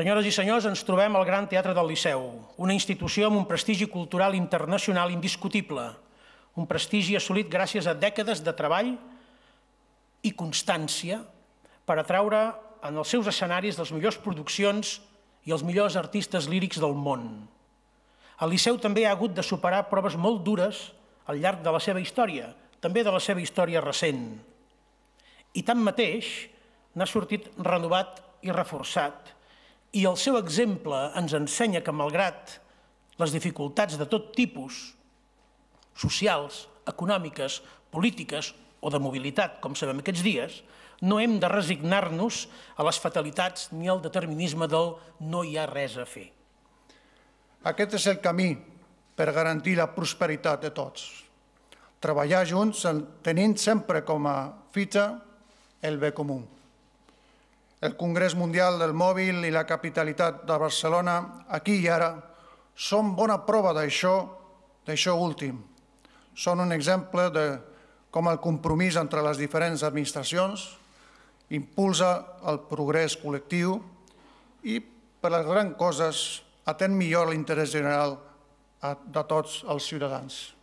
Senyores i senyors, ens trobem al Gran Teatre del Liceu, una institució amb un prestigi cultural internacional indiscutible, un prestigi assolit gràcies a dècades de treball i constància per atraure en els seus escenaris les millors produccions i els millors artistes lírics del món. El Liceu també ha hagut de superar proves molt dures al llarg de la seva història, també de la seva història recent. I tanmateix n'ha sortit renovat i reforçat, i el seu exemple ens ensenya que malgrat les dificultats de tot tipus, socials, econòmiques, polítiques o de mobilitat, com sabem aquests dies, no hem de resignar-nos a les fatalitats ni al determinisme del no hi ha res a fer. Aquest és el camí per garantir la prosperitat de tots. Treballar junts tenint sempre com a fita el bé comú el Congrés Mundial del Mòbil i la capitalitat de Barcelona, aquí i ara, són bona prova d'això, d'això últim. Són un exemple de com el compromís entre les diferents administracions impulsa el progrés col·lectiu i, per les grans coses, atén millor l'interès general de tots els ciutadans.